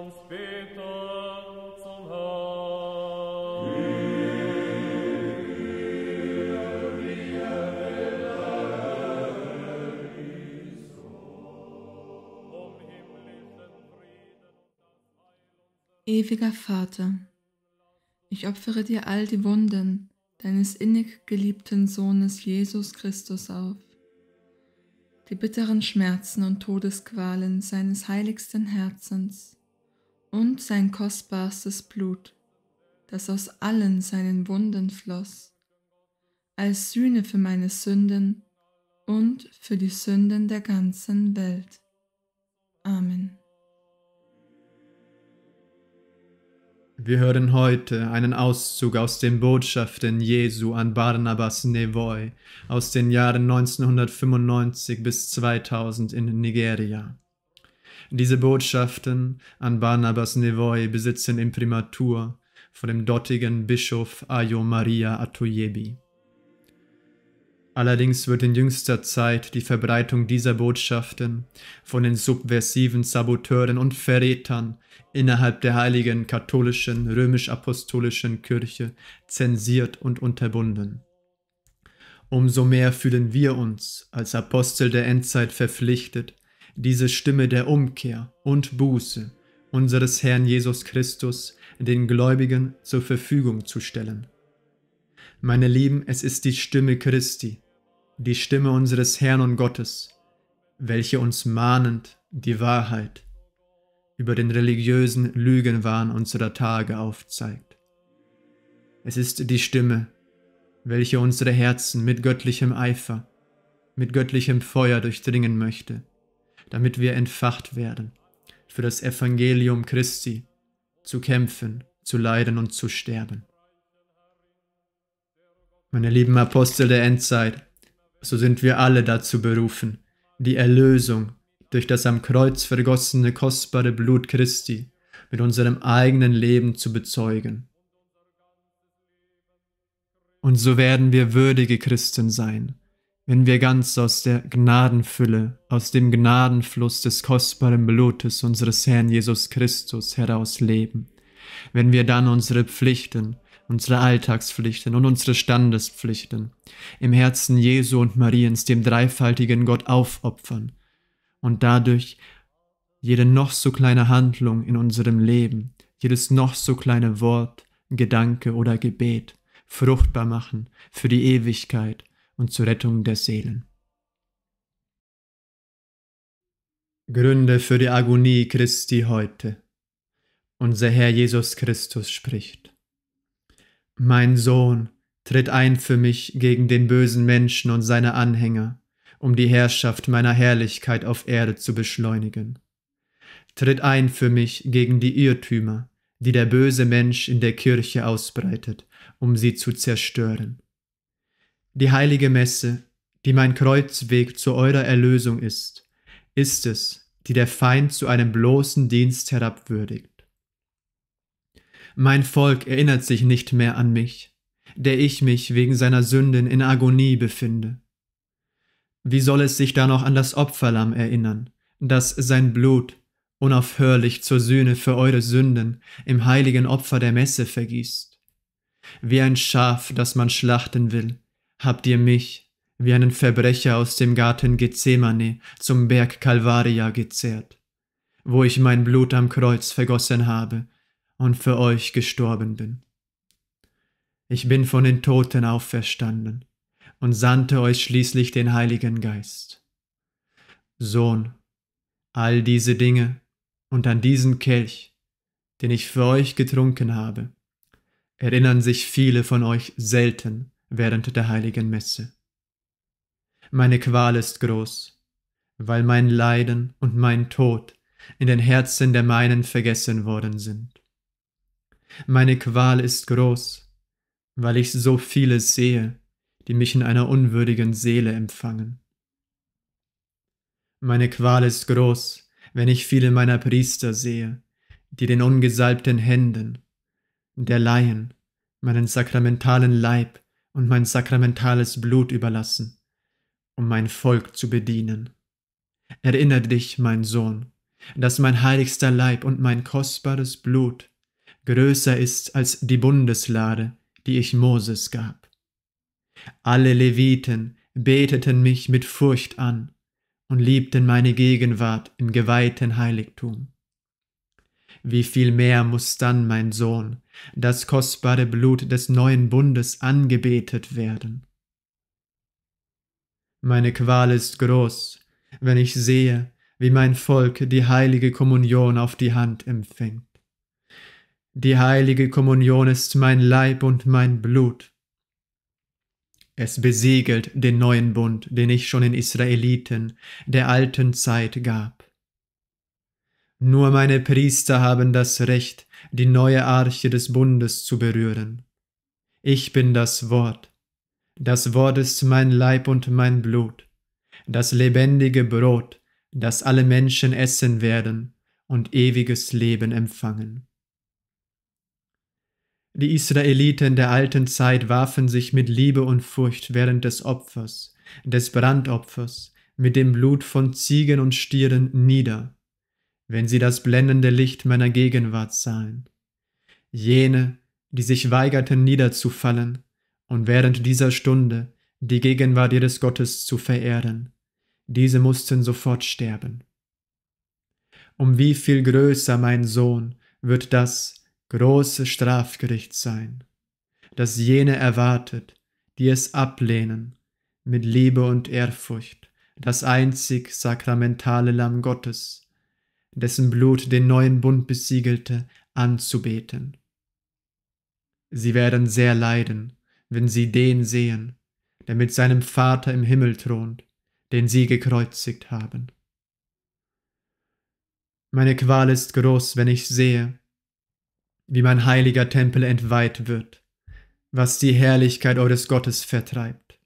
uns beten zum Herrn. Ewiger Vater, ich opfere dir all die Wunden deines innig geliebten Sohnes Jesus Christus auf, die bitteren Schmerzen und Todesqualen seines heiligsten Herzens und sein kostbarstes Blut, das aus allen seinen Wunden floss, als Sühne für meine Sünden und für die Sünden der ganzen Welt. Amen. Wir hören heute einen Auszug aus den Botschaften Jesu an Barnabas Nevoy aus den Jahren 1995 bis 2000 in Nigeria. Diese Botschaften an Barnabas Nevoi besitzen Imprimatur von dem dortigen Bischof Ayo Maria Atoyebi. Allerdings wird in jüngster Zeit die Verbreitung dieser Botschaften von den subversiven Saboteuren und Verrätern innerhalb der heiligen katholischen römisch-apostolischen Kirche zensiert und unterbunden. Umso mehr fühlen wir uns als Apostel der Endzeit verpflichtet, diese Stimme der Umkehr und Buße unseres Herrn Jesus Christus den Gläubigen zur Verfügung zu stellen. Meine Lieben, es ist die Stimme Christi, die Stimme unseres Herrn und Gottes, welche uns mahnend die Wahrheit über den religiösen Lügenwahn unserer Tage aufzeigt. Es ist die Stimme, welche unsere Herzen mit göttlichem Eifer, mit göttlichem Feuer durchdringen möchte damit wir entfacht werden, für das Evangelium Christi, zu kämpfen, zu leiden und zu sterben. Meine lieben Apostel der Endzeit, so sind wir alle dazu berufen, die Erlösung durch das am Kreuz vergossene kostbare Blut Christi mit unserem eigenen Leben zu bezeugen. Und so werden wir würdige Christen sein, wenn wir ganz aus der Gnadenfülle, aus dem Gnadenfluss des kostbaren Blutes unseres Herrn Jesus Christus heraus leben, wenn wir dann unsere Pflichten, unsere Alltagspflichten und unsere Standespflichten im Herzen Jesu und Mariens dem dreifaltigen Gott aufopfern und dadurch jede noch so kleine Handlung in unserem Leben, jedes noch so kleine Wort, Gedanke oder Gebet fruchtbar machen für die Ewigkeit und zur Rettung der Seelen. Gründe für die Agonie Christi heute. Unser Herr Jesus Christus spricht. Mein Sohn, tritt ein für mich gegen den bösen Menschen und seine Anhänger, um die Herrschaft meiner Herrlichkeit auf Erde zu beschleunigen. Tritt ein für mich gegen die Irrtümer, die der böse Mensch in der Kirche ausbreitet, um sie zu zerstören. Die heilige Messe, die mein Kreuzweg zu eurer Erlösung ist, ist es, die der Feind zu einem bloßen Dienst herabwürdigt. Mein Volk erinnert sich nicht mehr an mich, der ich mich wegen seiner Sünden in Agonie befinde. Wie soll es sich da noch an das Opferlamm erinnern, das sein Blut unaufhörlich zur Sühne für eure Sünden im heiligen Opfer der Messe vergießt? Wie ein Schaf, das man schlachten will, habt ihr mich wie einen Verbrecher aus dem Garten Gethsemane zum Berg Kalvaria gezerrt, wo ich mein Blut am Kreuz vergossen habe und für euch gestorben bin. Ich bin von den Toten auferstanden und sandte euch schließlich den Heiligen Geist. Sohn, all diese Dinge und an diesen Kelch, den ich für euch getrunken habe, erinnern sich viele von euch selten während der heiligen Messe. Meine Qual ist groß, weil mein Leiden und mein Tod in den Herzen der meinen vergessen worden sind. Meine Qual ist groß, weil ich so viele sehe, die mich in einer unwürdigen Seele empfangen. Meine Qual ist groß, wenn ich viele meiner Priester sehe, die den ungesalbten Händen, der Laien, meinen sakramentalen Leib und mein sakramentales Blut überlassen, um mein Volk zu bedienen. Erinnere dich, mein Sohn, dass mein heiligster Leib und mein kostbares Blut größer ist als die Bundeslade, die ich Moses gab. Alle Leviten beteten mich mit Furcht an und liebten meine Gegenwart im geweihten Heiligtum wie viel mehr muss dann, mein Sohn, das kostbare Blut des neuen Bundes angebetet werden. Meine Qual ist groß, wenn ich sehe, wie mein Volk die heilige Kommunion auf die Hand empfängt. Die heilige Kommunion ist mein Leib und mein Blut. Es besiegelt den neuen Bund, den ich schon in Israeliten der alten Zeit gab. Nur meine Priester haben das Recht, die neue Arche des Bundes zu berühren. Ich bin das Wort. Das Wort ist mein Leib und mein Blut, das lebendige Brot, das alle Menschen essen werden und ewiges Leben empfangen. Die Israeliten der alten Zeit warfen sich mit Liebe und Furcht während des Opfers, des Brandopfers, mit dem Blut von Ziegen und Stieren nieder wenn sie das blendende Licht meiner Gegenwart sahen. Jene, die sich weigerten niederzufallen und während dieser Stunde die Gegenwart ihres Gottes zu verehren, diese mussten sofort sterben. Um wie viel größer, mein Sohn, wird das große Strafgericht sein, das jene erwartet, die es ablehnen, mit Liebe und Ehrfurcht, das einzig sakramentale Lamm Gottes, dessen Blut den neuen Bund besiegelte, anzubeten. Sie werden sehr leiden, wenn sie den sehen, der mit seinem Vater im Himmel thront, den sie gekreuzigt haben. Meine Qual ist groß, wenn ich sehe, wie mein heiliger Tempel entweiht wird, was die Herrlichkeit eures Gottes vertreibt.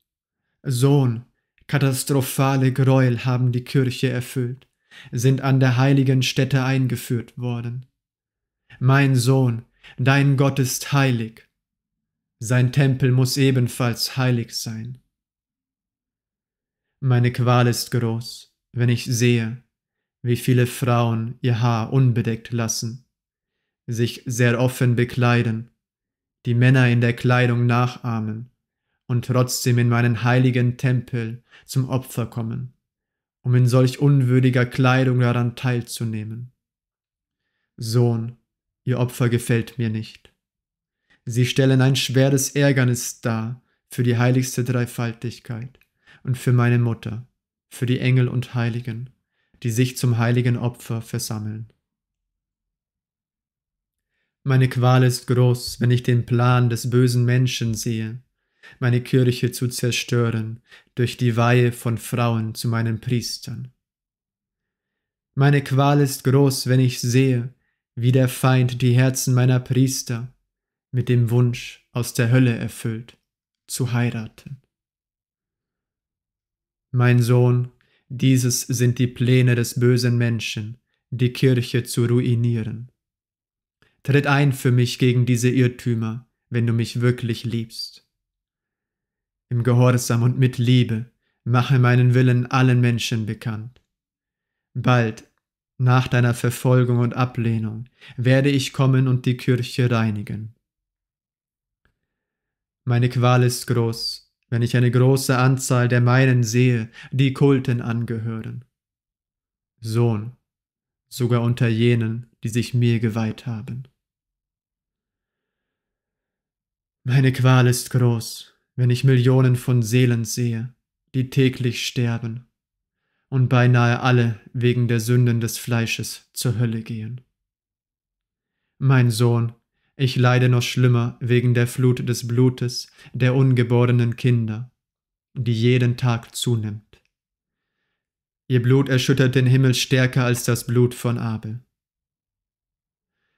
Sohn, katastrophale Gräuel haben die Kirche erfüllt sind an der heiligen Stätte eingeführt worden. Mein Sohn, dein Gott ist heilig. Sein Tempel muss ebenfalls heilig sein. Meine Qual ist groß, wenn ich sehe, wie viele Frauen ihr Haar unbedeckt lassen, sich sehr offen bekleiden, die Männer in der Kleidung nachahmen und trotzdem in meinen heiligen Tempel zum Opfer kommen um in solch unwürdiger Kleidung daran teilzunehmen. Sohn, ihr Opfer gefällt mir nicht. Sie stellen ein schweres Ärgernis dar für die heiligste Dreifaltigkeit und für meine Mutter, für die Engel und Heiligen, die sich zum heiligen Opfer versammeln. Meine Qual ist groß, wenn ich den Plan des bösen Menschen sehe, meine Kirche zu zerstören durch die Weihe von Frauen zu meinen Priestern. Meine Qual ist groß, wenn ich sehe, wie der Feind die Herzen meiner Priester mit dem Wunsch aus der Hölle erfüllt, zu heiraten. Mein Sohn, dieses sind die Pläne des bösen Menschen, die Kirche zu ruinieren. Tritt ein für mich gegen diese Irrtümer, wenn du mich wirklich liebst im Gehorsam und mit Liebe mache meinen Willen allen Menschen bekannt. Bald, nach deiner Verfolgung und Ablehnung, werde ich kommen und die Kirche reinigen. Meine Qual ist groß, wenn ich eine große Anzahl der meinen sehe, die Kulten angehören. Sohn, sogar unter jenen, die sich mir geweiht haben. Meine Qual ist groß, wenn ich Millionen von Seelen sehe, die täglich sterben und beinahe alle wegen der Sünden des Fleisches zur Hölle gehen. Mein Sohn, ich leide noch schlimmer wegen der Flut des Blutes der ungeborenen Kinder, die jeden Tag zunimmt. Ihr Blut erschüttert den Himmel stärker als das Blut von Abel.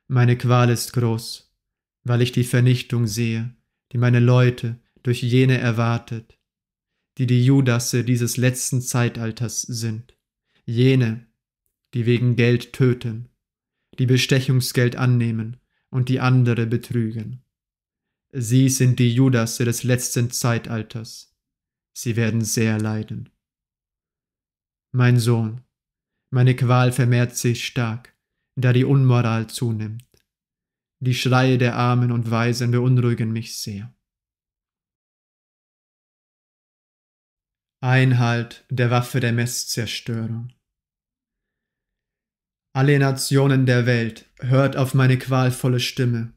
Meine Qual ist groß, weil ich die Vernichtung sehe, die meine Leute durch jene erwartet, die die Judasse dieses letzten Zeitalters sind, jene, die wegen Geld töten, die Bestechungsgeld annehmen und die andere betrügen. Sie sind die Judasse des letzten Zeitalters. Sie werden sehr leiden. Mein Sohn, meine Qual vermehrt sich stark, da die Unmoral zunimmt. Die Schreie der Armen und Weisen beunruhigen mich sehr. Einhalt der Waffe der Messzerstörung. Alle Nationen der Welt, hört auf meine qualvolle Stimme.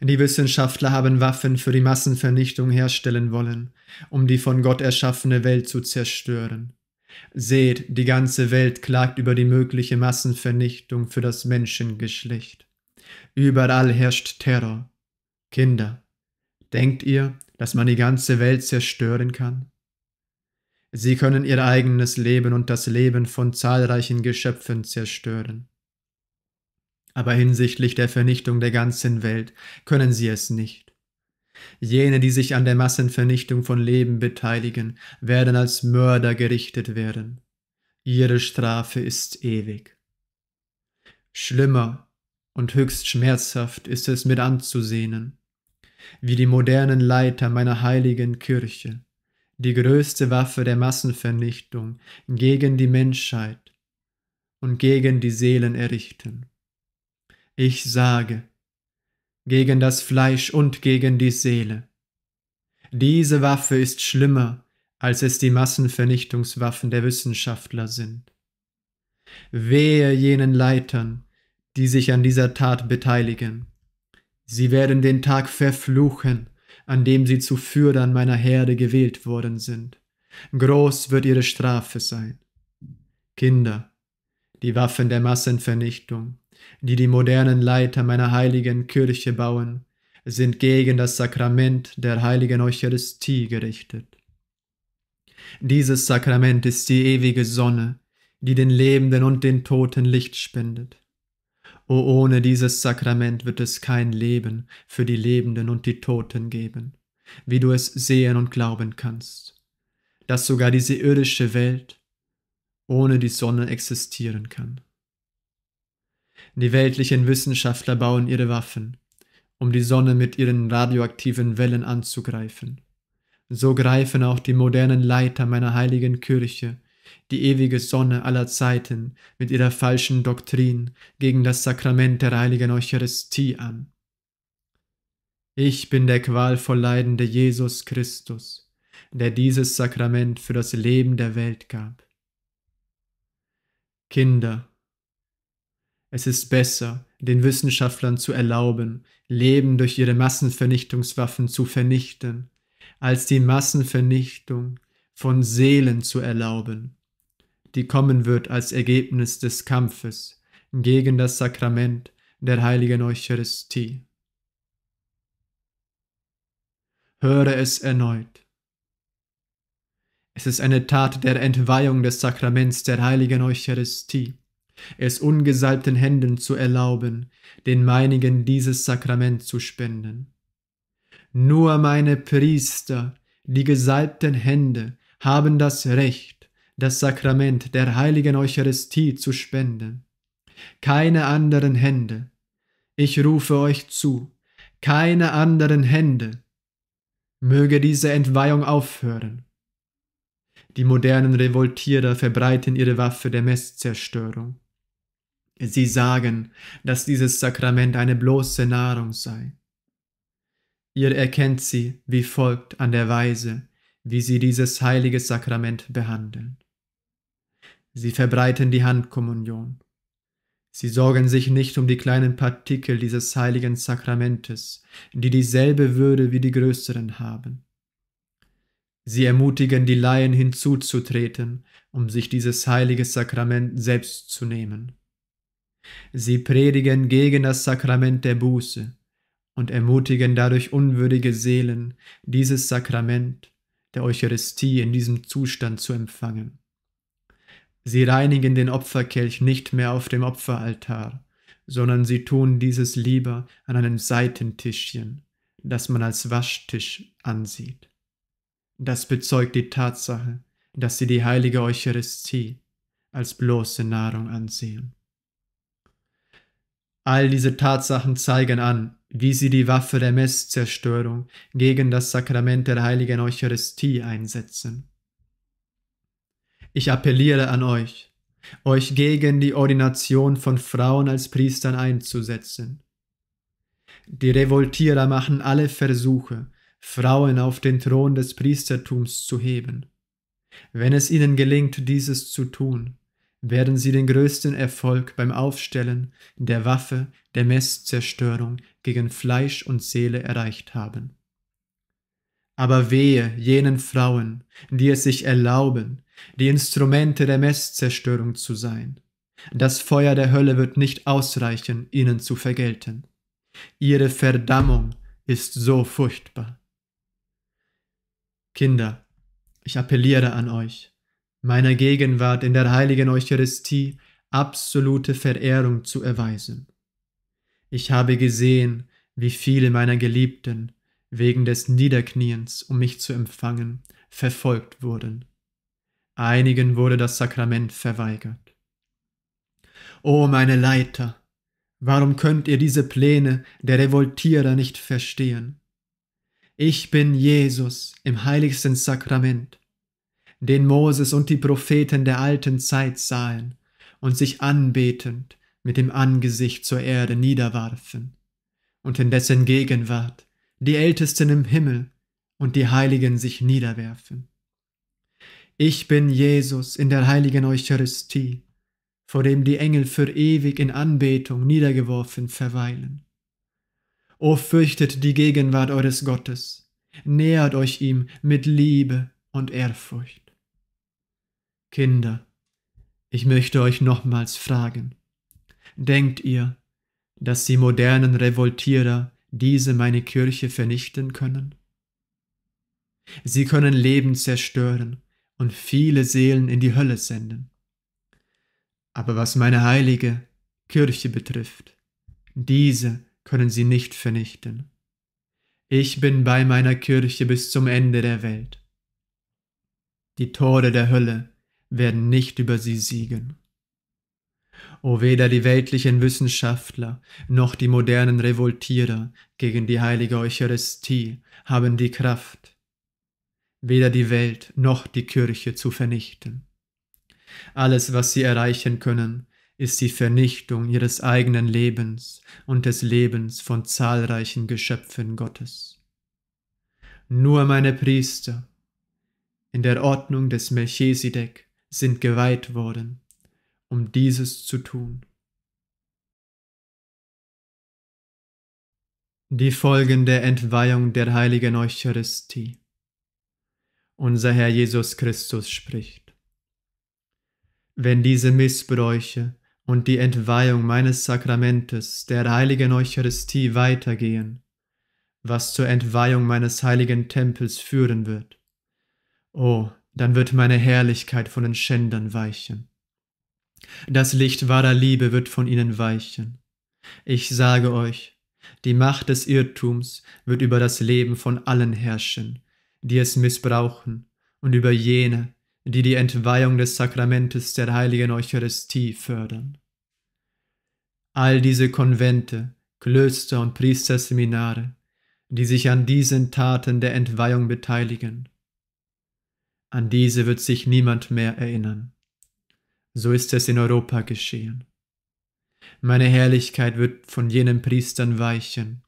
Die Wissenschaftler haben Waffen für die Massenvernichtung herstellen wollen, um die von Gott erschaffene Welt zu zerstören. Seht, die ganze Welt klagt über die mögliche Massenvernichtung für das Menschengeschlecht. Überall herrscht Terror. Kinder, denkt ihr, dass man die ganze Welt zerstören kann? Sie können ihr eigenes Leben und das Leben von zahlreichen Geschöpfen zerstören. Aber hinsichtlich der Vernichtung der ganzen Welt können sie es nicht. Jene, die sich an der Massenvernichtung von Leben beteiligen, werden als Mörder gerichtet werden. Ihre Strafe ist ewig. Schlimmer und höchst schmerzhaft ist es mit anzusehnen, wie die modernen Leiter meiner heiligen Kirche die größte Waffe der Massenvernichtung gegen die Menschheit und gegen die Seelen errichten. Ich sage, gegen das Fleisch und gegen die Seele. Diese Waffe ist schlimmer, als es die Massenvernichtungswaffen der Wissenschaftler sind. Wehe jenen Leitern, die sich an dieser Tat beteiligen. Sie werden den Tag verfluchen, an dem sie zu Führern meiner Herde gewählt worden sind. Groß wird ihre Strafe sein. Kinder, die Waffen der Massenvernichtung, die die modernen Leiter meiner heiligen Kirche bauen, sind gegen das Sakrament der heiligen Eucharistie gerichtet. Dieses Sakrament ist die ewige Sonne, die den Lebenden und den Toten Licht spendet. O ohne dieses Sakrament wird es kein Leben für die Lebenden und die Toten geben, wie du es sehen und glauben kannst, dass sogar diese irdische Welt ohne die Sonne existieren kann. Die weltlichen Wissenschaftler bauen ihre Waffen, um die Sonne mit ihren radioaktiven Wellen anzugreifen. So greifen auch die modernen Leiter meiner heiligen Kirche die ewige Sonne aller Zeiten, mit ihrer falschen Doktrin gegen das Sakrament der heiligen Eucharistie an. Ich bin der qualvoll leidende Jesus Christus, der dieses Sakrament für das Leben der Welt gab. Kinder, es ist besser, den Wissenschaftlern zu erlauben, Leben durch ihre Massenvernichtungswaffen zu vernichten, als die Massenvernichtung von Seelen zu erlauben, die kommen wird als Ergebnis des Kampfes gegen das Sakrament der heiligen Eucharistie. Höre es erneut. Es ist eine Tat der Entweihung des Sakraments der heiligen Eucharistie, es ungesalbten Händen zu erlauben, den meinigen dieses Sakrament zu spenden. Nur meine Priester, die gesalbten Hände, haben das Recht, das Sakrament der heiligen Eucharistie zu spenden. Keine anderen Hände. Ich rufe euch zu, keine anderen Hände. Möge diese Entweihung aufhören. Die modernen Revoltierer verbreiten ihre Waffe der Messzerstörung. Sie sagen, dass dieses Sakrament eine bloße Nahrung sei. Ihr erkennt sie wie folgt an der Weise, wie sie dieses heilige Sakrament behandeln. Sie verbreiten die Handkommunion. Sie sorgen sich nicht um die kleinen Partikel dieses heiligen Sakramentes, die dieselbe Würde wie die größeren haben. Sie ermutigen die Laien hinzuzutreten, um sich dieses heilige Sakrament selbst zu nehmen. Sie predigen gegen das Sakrament der Buße und ermutigen dadurch unwürdige Seelen, dieses Sakrament der Eucharistie in diesem Zustand zu empfangen. Sie reinigen den Opferkelch nicht mehr auf dem Opferaltar, sondern sie tun dieses lieber an einem Seitentischchen, das man als Waschtisch ansieht. Das bezeugt die Tatsache, dass sie die heilige Eucharistie als bloße Nahrung ansehen. All diese Tatsachen zeigen an, wie sie die Waffe der Messzerstörung gegen das Sakrament der heiligen Eucharistie einsetzen. Ich appelliere an euch, euch gegen die Ordination von Frauen als Priestern einzusetzen. Die Revoltierer machen alle Versuche, Frauen auf den Thron des Priestertums zu heben. Wenn es ihnen gelingt, dieses zu tun, werden sie den größten Erfolg beim Aufstellen der Waffe der Messzerstörung gegen Fleisch und Seele erreicht haben. Aber wehe jenen Frauen, die es sich erlauben, die Instrumente der Messzerstörung zu sein. Das Feuer der Hölle wird nicht ausreichen, ihnen zu vergelten. Ihre Verdammung ist so furchtbar. Kinder, ich appelliere an euch, meiner Gegenwart in der heiligen Eucharistie absolute Verehrung zu erweisen. Ich habe gesehen, wie viele meiner Geliebten wegen des Niederkniens, um mich zu empfangen, verfolgt wurden. Einigen wurde das Sakrament verweigert. O meine Leiter, warum könnt ihr diese Pläne der Revoltierer nicht verstehen? Ich bin Jesus im heiligsten Sakrament, den Moses und die Propheten der alten Zeit sahen und sich anbetend mit dem Angesicht zur Erde niederwarfen, und in dessen Gegenwart die Ältesten im Himmel und die Heiligen sich niederwerfen. Ich bin Jesus in der heiligen Eucharistie, vor dem die Engel für ewig in Anbetung niedergeworfen verweilen. O fürchtet die Gegenwart eures Gottes, nähert euch ihm mit Liebe und Ehrfurcht. Kinder, ich möchte euch nochmals fragen, denkt ihr, dass die modernen Revoltierer diese meine Kirche vernichten können? Sie können Leben zerstören und viele Seelen in die Hölle senden. Aber was meine heilige Kirche betrifft, diese können sie nicht vernichten. Ich bin bei meiner Kirche bis zum Ende der Welt. Die Tore der Hölle werden nicht über sie siegen. O weder die weltlichen Wissenschaftler noch die modernen Revoltierer gegen die heilige Eucharistie haben die Kraft, weder die Welt noch die Kirche zu vernichten. Alles, was sie erreichen können, ist die Vernichtung ihres eigenen Lebens und des Lebens von zahlreichen Geschöpfen Gottes. Nur meine Priester, in der Ordnung des Melchisedek, sind geweiht worden, um dieses zu tun. Die Folgen der Entweihung der heiligen Eucharistie unser Herr Jesus Christus spricht. Wenn diese Missbräuche und die Entweihung meines Sakramentes der heiligen Eucharistie weitergehen, was zur Entweihung meines heiligen Tempels führen wird, oh, dann wird meine Herrlichkeit von den Schändern weichen. Das Licht wahrer Liebe wird von ihnen weichen. Ich sage euch, die Macht des Irrtums wird über das Leben von allen herrschen, die es missbrauchen, und über jene, die die Entweihung des Sakramentes der heiligen Eucharistie fördern. All diese Konvente, Klöster und Priesterseminare, die sich an diesen Taten der Entweihung beteiligen, an diese wird sich niemand mehr erinnern. So ist es in Europa geschehen. Meine Herrlichkeit wird von jenen Priestern weichen,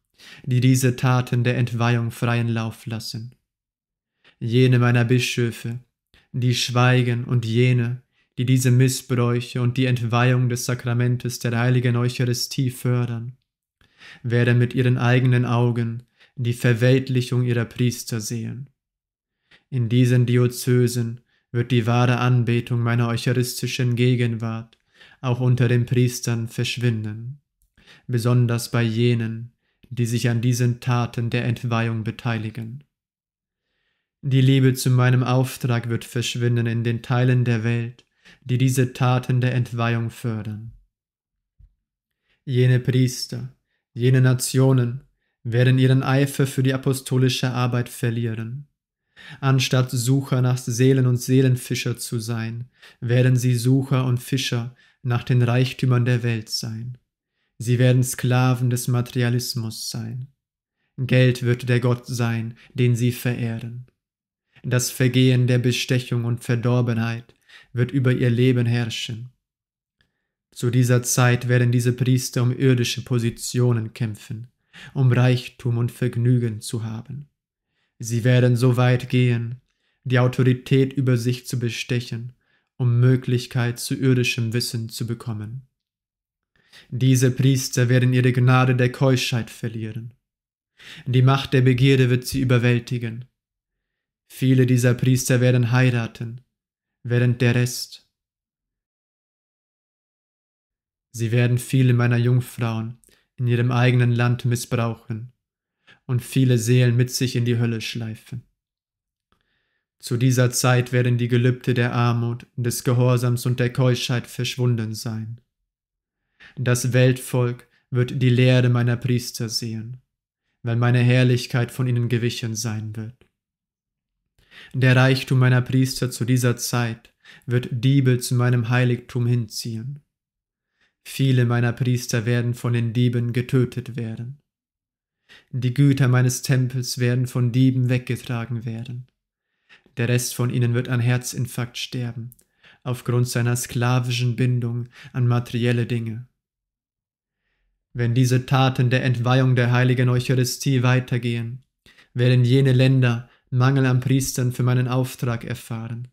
die diese Taten der Entweihung freien Lauf lassen jene meiner Bischöfe, die schweigen und jene, die diese Missbräuche und die Entweihung des Sakramentes der heiligen Eucharistie fördern, werde mit ihren eigenen Augen die Verweltlichung ihrer Priester sehen. In diesen Diözesen wird die wahre Anbetung meiner eucharistischen Gegenwart auch unter den Priestern verschwinden, besonders bei jenen, die sich an diesen Taten der Entweihung beteiligen. Die Liebe zu meinem Auftrag wird verschwinden in den Teilen der Welt, die diese Taten der Entweihung fördern. Jene Priester, jene Nationen werden ihren Eifer für die apostolische Arbeit verlieren. Anstatt Sucher nach Seelen und Seelenfischer zu sein, werden sie Sucher und Fischer nach den Reichtümern der Welt sein. Sie werden Sklaven des Materialismus sein. Geld wird der Gott sein, den sie verehren. Das Vergehen der Bestechung und Verdorbenheit wird über ihr Leben herrschen. Zu dieser Zeit werden diese Priester um irdische Positionen kämpfen, um Reichtum und Vergnügen zu haben. Sie werden so weit gehen, die Autorität über sich zu bestechen, um Möglichkeit zu irdischem Wissen zu bekommen. Diese Priester werden ihre Gnade der Keuschheit verlieren. Die Macht der Begierde wird sie überwältigen Viele dieser Priester werden heiraten, während der Rest. Sie werden viele meiner Jungfrauen in ihrem eigenen Land missbrauchen und viele Seelen mit sich in die Hölle schleifen. Zu dieser Zeit werden die Gelübde der Armut, des Gehorsams und der Keuschheit verschwunden sein. Das Weltvolk wird die Lehre meiner Priester sehen, weil meine Herrlichkeit von ihnen gewichen sein wird. Der Reichtum meiner Priester zu dieser Zeit wird Diebe zu meinem Heiligtum hinziehen. Viele meiner Priester werden von den Dieben getötet werden. Die Güter meines Tempels werden von Dieben weggetragen werden. Der Rest von ihnen wird an Herzinfarkt sterben, aufgrund seiner sklavischen Bindung an materielle Dinge. Wenn diese Taten der Entweihung der heiligen Eucharistie weitergehen, werden jene Länder, Mangel an Priestern für meinen Auftrag erfahren.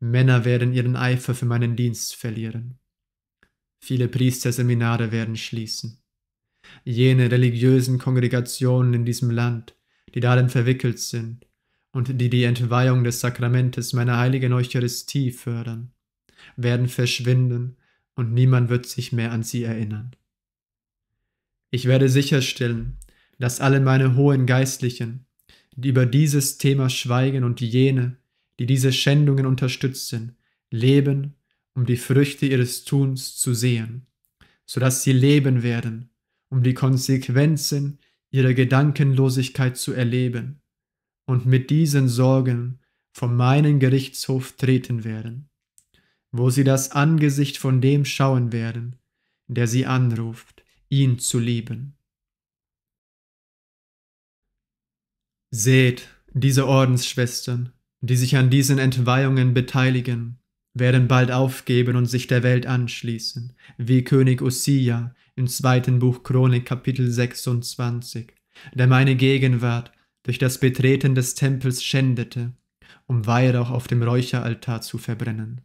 Männer werden ihren Eifer für meinen Dienst verlieren. Viele Priesterseminare werden schließen. Jene religiösen Kongregationen in diesem Land, die darin verwickelt sind und die die Entweihung des Sakramentes meiner heiligen Eucharistie fördern, werden verschwinden und niemand wird sich mehr an sie erinnern. Ich werde sicherstellen, dass alle meine hohen Geistlichen, die über dieses Thema schweigen und jene, die diese Schändungen unterstützen, leben, um die Früchte ihres Tuns zu sehen, so dass sie leben werden, um die Konsequenzen ihrer Gedankenlosigkeit zu erleben und mit diesen Sorgen vor meinen Gerichtshof treten werden, wo sie das Angesicht von dem schauen werden, der sie anruft, ihn zu lieben. Seht, diese Ordensschwestern, die sich an diesen Entweihungen beteiligen, werden bald aufgeben und sich der Welt anschließen, wie König Ossia im zweiten Buch Chronik Kapitel 26, der meine Gegenwart durch das Betreten des Tempels schändete, um Weihrauch auf dem Räucheraltar zu verbrennen.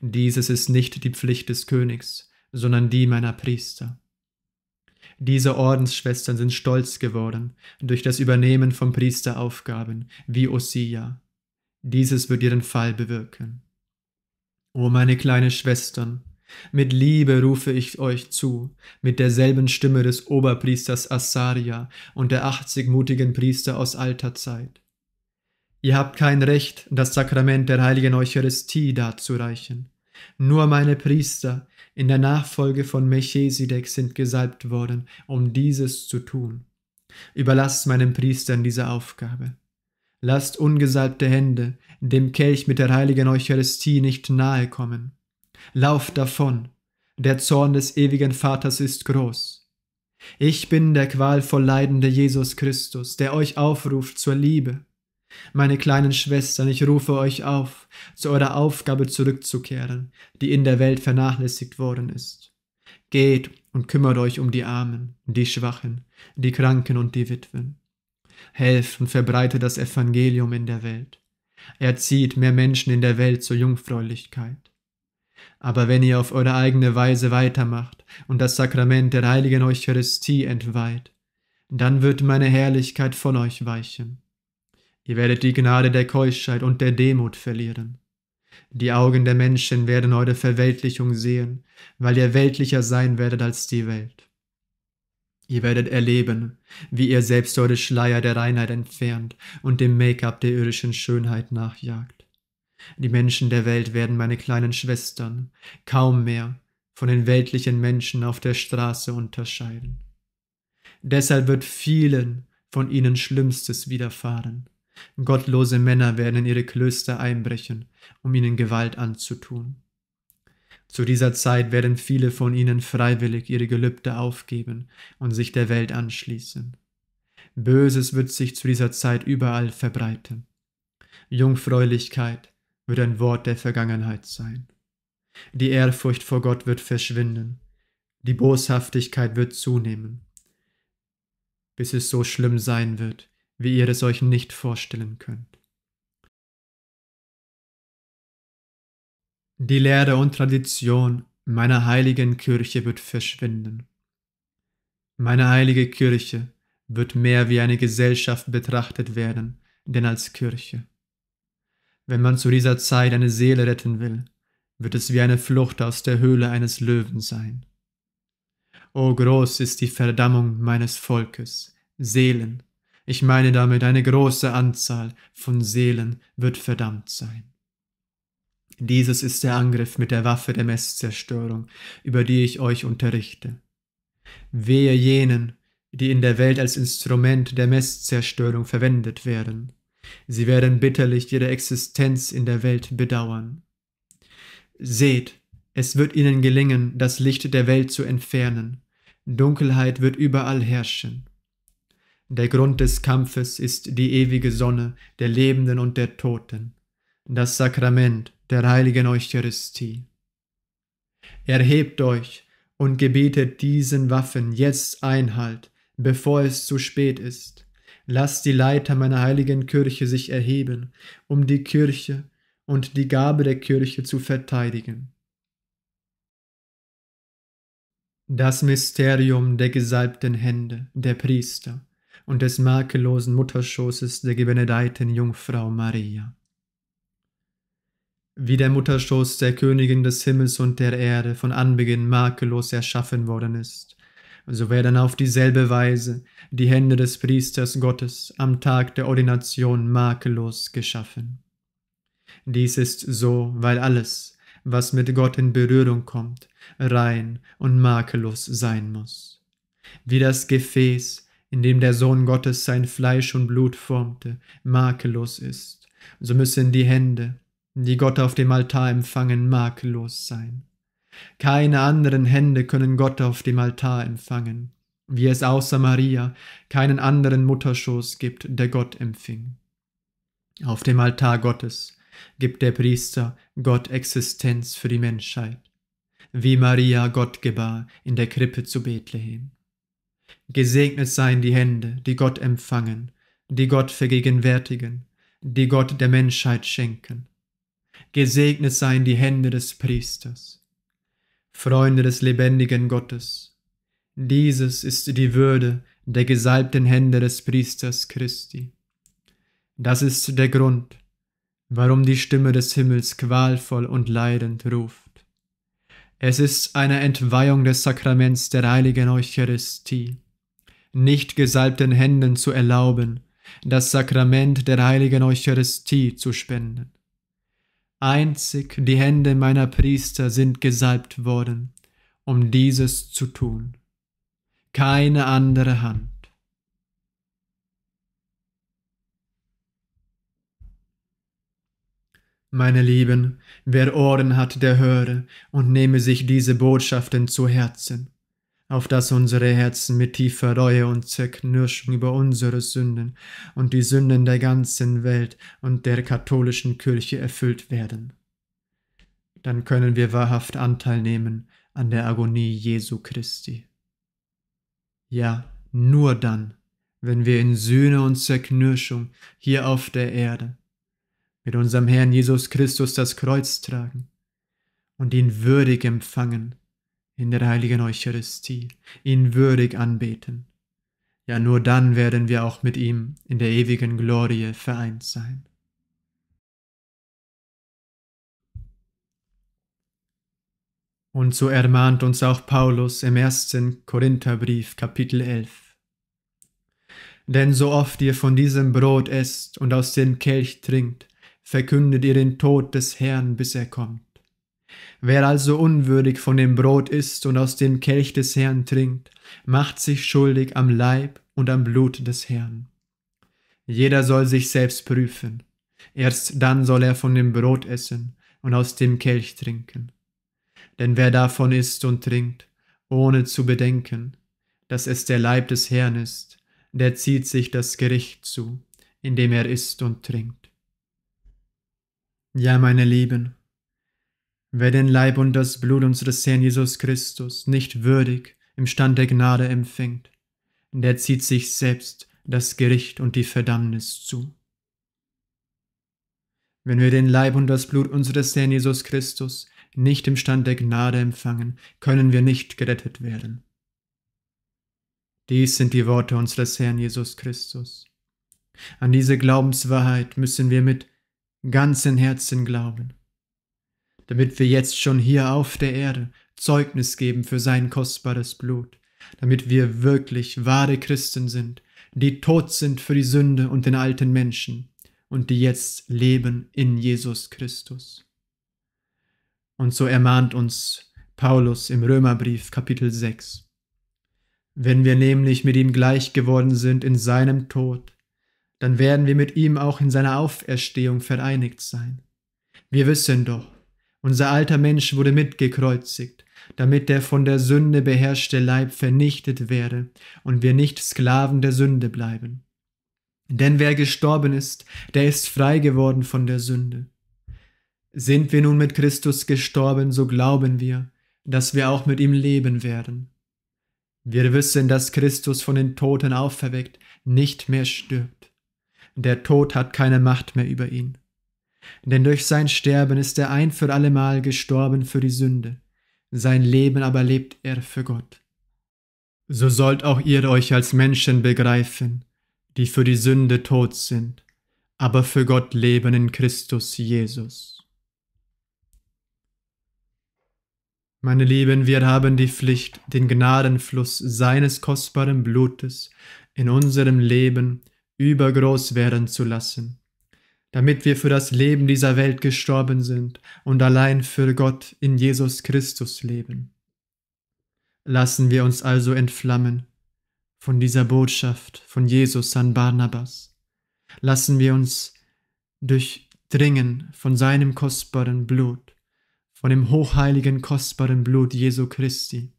Dieses ist nicht die Pflicht des Königs, sondern die meiner Priester. Diese Ordensschwestern sind stolz geworden durch das Übernehmen von Priesteraufgaben wie Ossia. Dieses wird ihren Fall bewirken. O meine kleinen Schwestern, mit Liebe rufe ich euch zu, mit derselben Stimme des Oberpriesters Assaria und der achtzig mutigen Priester aus alter Zeit. Ihr habt kein Recht, das Sakrament der heiligen Eucharistie darzureichen, nur meine Priester in der Nachfolge von Melchisedek sind gesalbt worden, um dieses zu tun. Überlasst meinen Priestern diese Aufgabe. Lasst ungesalbte Hände dem Kelch mit der heiligen Eucharistie nicht nahe kommen. Lauft davon, der Zorn des ewigen Vaters ist groß. Ich bin der qualvoll leidende Jesus Christus, der euch aufruft zur Liebe. Meine kleinen Schwestern, ich rufe euch auf, zu eurer Aufgabe zurückzukehren, die in der Welt vernachlässigt worden ist. Geht und kümmert euch um die Armen, die Schwachen, die Kranken und die Witwen. Helft und verbreitet das Evangelium in der Welt. Erzieht mehr Menschen in der Welt zur Jungfräulichkeit. Aber wenn ihr auf eure eigene Weise weitermacht und das Sakrament der heiligen Eucharistie entweiht, dann wird meine Herrlichkeit von euch weichen. Ihr werdet die Gnade der Keuschheit und der Demut verlieren. Die Augen der Menschen werden eure Verweltlichung sehen, weil ihr weltlicher sein werdet als die Welt. Ihr werdet erleben, wie ihr selbst eure Schleier der Reinheit entfernt und dem Make-up der irdischen Schönheit nachjagt. Die Menschen der Welt werden meine kleinen Schwestern kaum mehr von den weltlichen Menschen auf der Straße unterscheiden. Deshalb wird vielen von ihnen Schlimmstes widerfahren Gottlose Männer werden in ihre Klöster einbrechen, um ihnen Gewalt anzutun. Zu dieser Zeit werden viele von ihnen freiwillig ihre Gelübde aufgeben und sich der Welt anschließen. Böses wird sich zu dieser Zeit überall verbreiten. Jungfräulichkeit wird ein Wort der Vergangenheit sein. Die Ehrfurcht vor Gott wird verschwinden, die Boshaftigkeit wird zunehmen, bis es so schlimm sein wird, wie ihr es euch nicht vorstellen könnt. Die Lehre und Tradition meiner heiligen Kirche wird verschwinden. Meine heilige Kirche wird mehr wie eine Gesellschaft betrachtet werden, denn als Kirche. Wenn man zu dieser Zeit eine Seele retten will, wird es wie eine Flucht aus der Höhle eines Löwen sein. O groß ist die Verdammung meines Volkes, Seelen, ich meine damit, eine große Anzahl von Seelen wird verdammt sein. Dieses ist der Angriff mit der Waffe der Messzerstörung, über die ich euch unterrichte. Wehe jenen, die in der Welt als Instrument der Messzerstörung verwendet werden. Sie werden bitterlich ihre Existenz in der Welt bedauern. Seht, es wird ihnen gelingen, das Licht der Welt zu entfernen. Dunkelheit wird überall herrschen. Der Grund des Kampfes ist die ewige Sonne der Lebenden und der Toten, das Sakrament der heiligen Eucharistie. Erhebt euch und gebietet diesen Waffen jetzt Einhalt, bevor es zu spät ist. Lasst die Leiter meiner heiligen Kirche sich erheben, um die Kirche und die Gabe der Kirche zu verteidigen. Das Mysterium der gesalbten Hände der Priester und des makellosen Mutterschoßes der gebenedeiten Jungfrau Maria. Wie der Mutterschoß der Königin des Himmels und der Erde von Anbeginn makellos erschaffen worden ist, so werden auf dieselbe Weise die Hände des Priesters Gottes am Tag der Ordination makellos geschaffen. Dies ist so, weil alles, was mit Gott in Berührung kommt, rein und makellos sein muss. Wie das Gefäß in dem der Sohn Gottes sein Fleisch und Blut formte, makellos ist, so müssen die Hände, die Gott auf dem Altar empfangen, makellos sein. Keine anderen Hände können Gott auf dem Altar empfangen, wie es außer Maria keinen anderen Mutterschoß gibt, der Gott empfing. Auf dem Altar Gottes gibt der Priester Gott Existenz für die Menschheit, wie Maria Gott gebar in der Krippe zu Bethlehem. Gesegnet seien die Hände, die Gott empfangen, die Gott vergegenwärtigen, die Gott der Menschheit schenken. Gesegnet seien die Hände des Priesters. Freunde des lebendigen Gottes, dieses ist die Würde der gesalbten Hände des Priesters Christi. Das ist der Grund, warum die Stimme des Himmels qualvoll und leidend ruft. Es ist eine Entweihung des Sakraments der heiligen Eucharistie, nicht gesalbten Händen zu erlauben, das Sakrament der heiligen Eucharistie zu spenden. Einzig die Hände meiner Priester sind gesalbt worden, um dieses zu tun. Keine andere Hand. Meine Lieben, wer Ohren hat, der höre und nehme sich diese Botschaften zu Herzen, auf dass unsere Herzen mit tiefer Reue und Zerknirschung über unsere Sünden und die Sünden der ganzen Welt und der katholischen Kirche erfüllt werden. Dann können wir wahrhaft Anteil nehmen an der Agonie Jesu Christi. Ja, nur dann, wenn wir in Sühne und Zerknirschung hier auf der Erde mit unserem Herrn Jesus Christus das Kreuz tragen und ihn würdig empfangen in der heiligen Eucharistie, ihn würdig anbeten. Ja, nur dann werden wir auch mit ihm in der ewigen Glorie vereint sein. Und so ermahnt uns auch Paulus im ersten Korintherbrief, Kapitel 11. Denn so oft ihr von diesem Brot esst und aus dem Kelch trinkt, verkündet ihr den Tod des Herrn, bis er kommt. Wer also unwürdig von dem Brot isst und aus dem Kelch des Herrn trinkt, macht sich schuldig am Leib und am Blut des Herrn. Jeder soll sich selbst prüfen, erst dann soll er von dem Brot essen und aus dem Kelch trinken. Denn wer davon isst und trinkt, ohne zu bedenken, dass es der Leib des Herrn ist, der zieht sich das Gericht zu, indem er isst und trinkt. Ja, meine Lieben, wer den Leib und das Blut unseres Herrn Jesus Christus nicht würdig im Stand der Gnade empfängt, der zieht sich selbst das Gericht und die Verdammnis zu. Wenn wir den Leib und das Blut unseres Herrn Jesus Christus nicht im Stand der Gnade empfangen, können wir nicht gerettet werden. Dies sind die Worte unseres Herrn Jesus Christus. An diese Glaubenswahrheit müssen wir mit ganzen Herzen glauben, damit wir jetzt schon hier auf der Erde Zeugnis geben für sein kostbares Blut, damit wir wirklich wahre Christen sind, die tot sind für die Sünde und den alten Menschen und die jetzt leben in Jesus Christus. Und so ermahnt uns Paulus im Römerbrief Kapitel 6. Wenn wir nämlich mit ihm gleich geworden sind in seinem Tod, dann werden wir mit ihm auch in seiner Auferstehung vereinigt sein. Wir wissen doch, unser alter Mensch wurde mitgekreuzigt, damit der von der Sünde beherrschte Leib vernichtet werde und wir nicht Sklaven der Sünde bleiben. Denn wer gestorben ist, der ist frei geworden von der Sünde. Sind wir nun mit Christus gestorben, so glauben wir, dass wir auch mit ihm leben werden. Wir wissen, dass Christus von den Toten auferweckt nicht mehr stirbt der Tod hat keine Macht mehr über ihn. Denn durch sein Sterben ist er ein für allemal gestorben für die Sünde, sein Leben aber lebt er für Gott. So sollt auch ihr euch als Menschen begreifen, die für die Sünde tot sind, aber für Gott leben in Christus Jesus. Meine Lieben, wir haben die Pflicht, den Gnadenfluss seines kostbaren Blutes in unserem Leben zu übergroß werden zu lassen, damit wir für das Leben dieser Welt gestorben sind und allein für Gott in Jesus Christus leben. Lassen wir uns also entflammen von dieser Botschaft von Jesus an Barnabas. Lassen wir uns durchdringen von seinem kostbaren Blut, von dem hochheiligen kostbaren Blut Jesu Christi,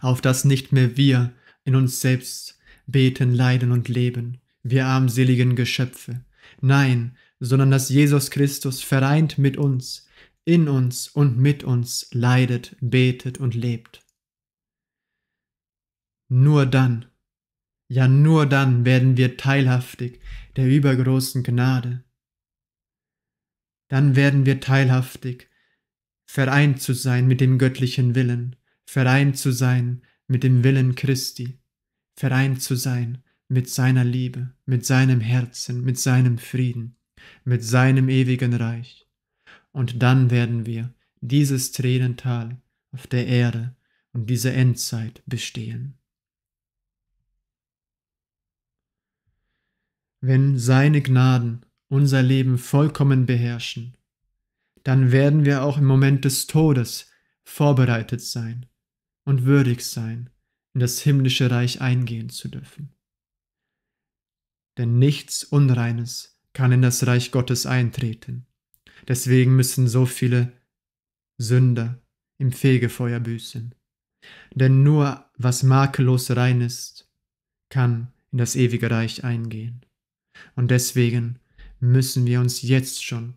auf das nicht mehr wir in uns selbst beten, leiden und leben, wir armseligen Geschöpfe. Nein, sondern dass Jesus Christus vereint mit uns, in uns und mit uns leidet, betet und lebt. Nur dann, ja nur dann werden wir teilhaftig der übergroßen Gnade. Dann werden wir teilhaftig, vereint zu sein mit dem göttlichen Willen, vereint zu sein mit dem Willen Christi vereint zu sein mit seiner Liebe, mit seinem Herzen, mit seinem Frieden, mit seinem ewigen Reich. Und dann werden wir dieses Tränental auf der Erde und diese Endzeit bestehen. Wenn seine Gnaden unser Leben vollkommen beherrschen, dann werden wir auch im Moment des Todes vorbereitet sein und würdig sein in das himmlische Reich eingehen zu dürfen. Denn nichts Unreines kann in das Reich Gottes eintreten. Deswegen müssen so viele Sünder im Fegefeuer büßen. Denn nur was makellos rein ist, kann in das ewige Reich eingehen. Und deswegen müssen wir uns jetzt schon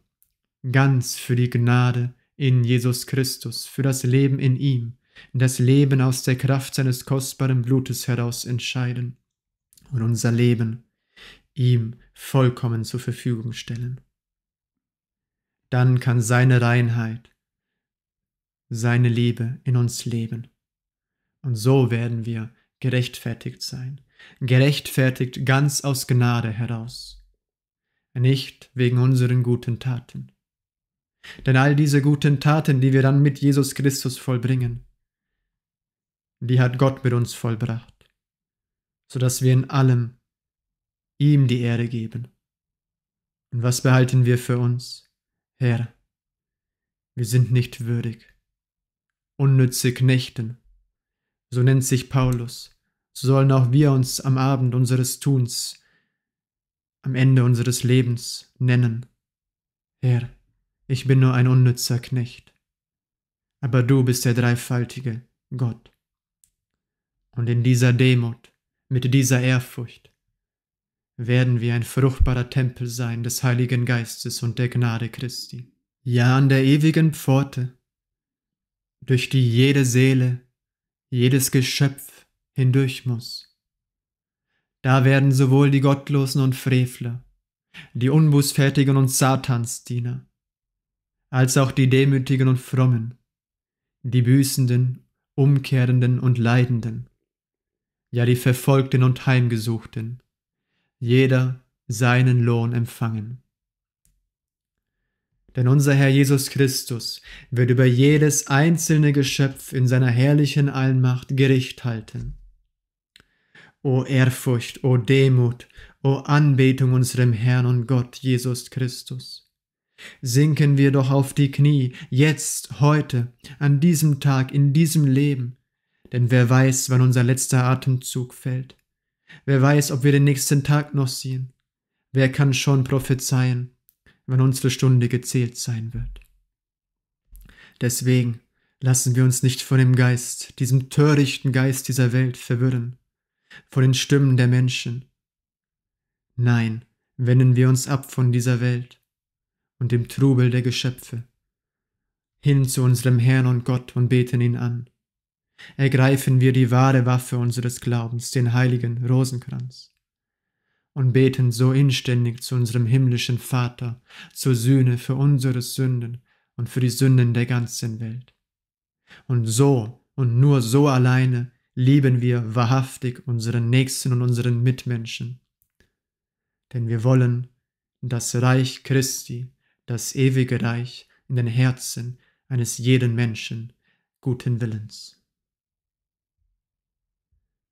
ganz für die Gnade in Jesus Christus, für das Leben in ihm, das Leben aus der Kraft seines kostbaren Blutes heraus entscheiden und unser Leben ihm vollkommen zur Verfügung stellen. Dann kann seine Reinheit, seine Liebe in uns leben. Und so werden wir gerechtfertigt sein, gerechtfertigt ganz aus Gnade heraus, nicht wegen unseren guten Taten. Denn all diese guten Taten, die wir dann mit Jesus Christus vollbringen, die hat Gott mit uns vollbracht, so dass wir in allem ihm die Ehre geben. Und was behalten wir für uns? Herr, wir sind nicht würdig. Unnütze Knechten, so nennt sich Paulus, so sollen auch wir uns am Abend unseres Tuns, am Ende unseres Lebens nennen. Herr, ich bin nur ein unnützer Knecht, aber du bist der dreifaltige Gott. Und in dieser Demut, mit dieser Ehrfurcht, werden wir ein fruchtbarer Tempel sein des Heiligen Geistes und der Gnade Christi. Ja, an der ewigen Pforte, durch die jede Seele, jedes Geschöpf hindurch muss. Da werden sowohl die Gottlosen und Frevler, die Unbußfertigen und Satansdiener, als auch die Demütigen und Frommen, die Büßenden, Umkehrenden und Leidenden, ja die Verfolgten und Heimgesuchten, jeder seinen Lohn empfangen. Denn unser Herr Jesus Christus wird über jedes einzelne Geschöpf in seiner herrlichen Allmacht Gericht halten. O Ehrfurcht, o Demut, o Anbetung unserem Herrn und Gott Jesus Christus. Sinken wir doch auf die Knie, jetzt, heute, an diesem Tag, in diesem Leben, denn wer weiß, wann unser letzter Atemzug fällt? Wer weiß, ob wir den nächsten Tag noch sehen? Wer kann schon prophezeien, wann unsere Stunde gezählt sein wird? Deswegen lassen wir uns nicht von dem Geist, diesem törichten Geist dieser Welt verwirren, von den Stimmen der Menschen. Nein, wenden wir uns ab von dieser Welt und dem Trubel der Geschöpfe, hin zu unserem Herrn und Gott und beten ihn an ergreifen wir die wahre Waffe unseres Glaubens, den heiligen Rosenkranz, und beten so inständig zu unserem himmlischen Vater zur Sühne für unsere Sünden und für die Sünden der ganzen Welt. Und so und nur so alleine lieben wir wahrhaftig unseren Nächsten und unseren Mitmenschen. Denn wir wollen das Reich Christi, das ewige Reich, in den Herzen eines jeden Menschen guten Willens.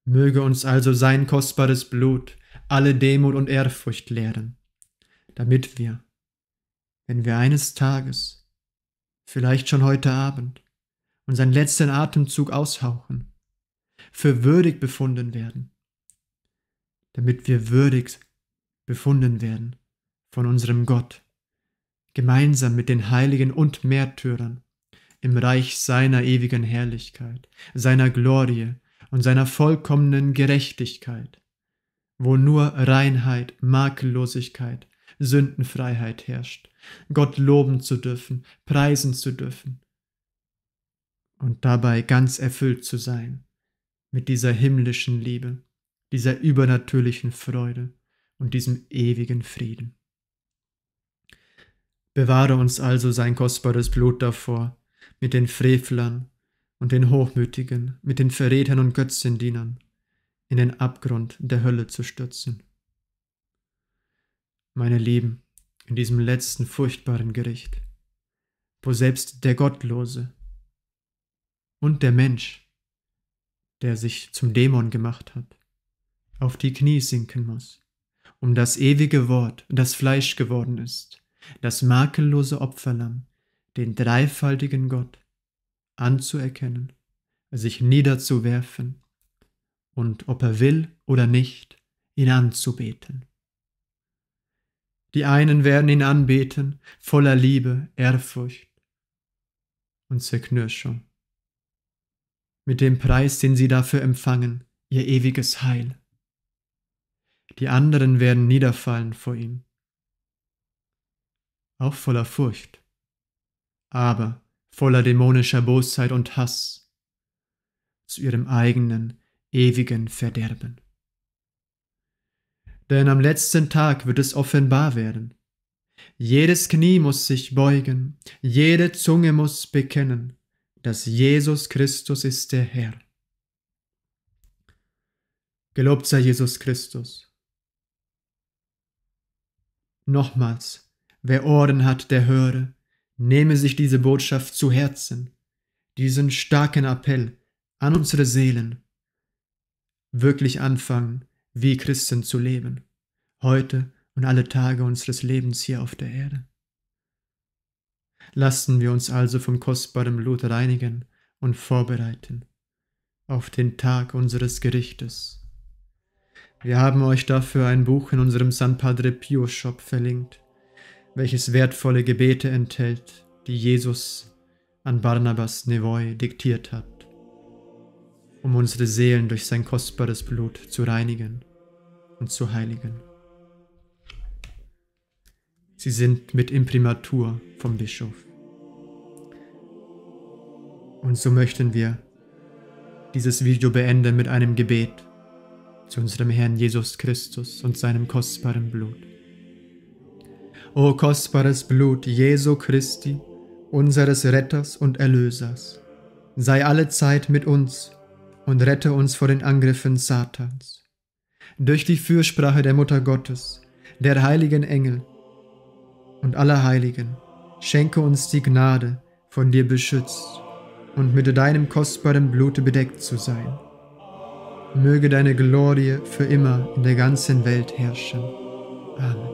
Möge uns also sein kostbares Blut alle Demut und Ehrfurcht lehren, damit wir, wenn wir eines Tages, vielleicht schon heute Abend, unseren letzten Atemzug aushauchen, für würdig befunden werden, damit wir würdig befunden werden von unserem Gott, gemeinsam mit den Heiligen und Märtyrern im Reich seiner ewigen Herrlichkeit, seiner Glorie und seiner vollkommenen Gerechtigkeit, wo nur Reinheit, Makellosigkeit, Sündenfreiheit herrscht, Gott loben zu dürfen, preisen zu dürfen und dabei ganz erfüllt zu sein mit dieser himmlischen Liebe, dieser übernatürlichen Freude und diesem ewigen Frieden. Bewahre uns also sein kostbares Blut davor, mit den Frevlern, und den Hochmütigen mit den Verrätern und Götzendienern in den Abgrund der Hölle zu stürzen. Meine Lieben, in diesem letzten furchtbaren Gericht, wo selbst der Gottlose und der Mensch, der sich zum Dämon gemacht hat, auf die Knie sinken muss, um das ewige Wort, das Fleisch geworden ist, das makellose Opferlamm, den dreifaltigen Gott, anzuerkennen, sich niederzuwerfen und ob er will oder nicht, ihn anzubeten. Die einen werden ihn anbeten, voller Liebe, Ehrfurcht und Zerknirschung, mit dem Preis, den sie dafür empfangen, ihr ewiges Heil. Die anderen werden niederfallen vor ihm, auch voller Furcht, aber voller dämonischer Bosheit und Hass, zu ihrem eigenen, ewigen Verderben. Denn am letzten Tag wird es offenbar werden. Jedes Knie muss sich beugen, jede Zunge muss bekennen, dass Jesus Christus ist der Herr. Gelobt sei Jesus Christus. Nochmals, wer Ohren hat, der höre, nehme sich diese Botschaft zu Herzen, diesen starken Appell an unsere Seelen, wirklich anfangen, wie Christen zu leben, heute und alle Tage unseres Lebens hier auf der Erde. Lassen wir uns also vom kostbaren Blut reinigen und vorbereiten auf den Tag unseres Gerichtes. Wir haben euch dafür ein Buch in unserem San Padre Pio Shop verlinkt welches wertvolle Gebete enthält, die Jesus an Barnabas Nevoi diktiert hat, um unsere Seelen durch sein kostbares Blut zu reinigen und zu heiligen. Sie sind mit Imprimatur vom Bischof. Und so möchten wir dieses Video beenden mit einem Gebet zu unserem Herrn Jesus Christus und seinem kostbaren Blut o kostbares Blut Jesu Christi, unseres Retters und Erlösers, sei alle Zeit mit uns und rette uns vor den Angriffen Satans. Durch die Fürsprache der Mutter Gottes, der heiligen Engel und aller Heiligen, schenke uns die Gnade, von dir beschützt und mit deinem kostbaren Blute bedeckt zu sein. Möge deine Glorie für immer in der ganzen Welt herrschen. Amen.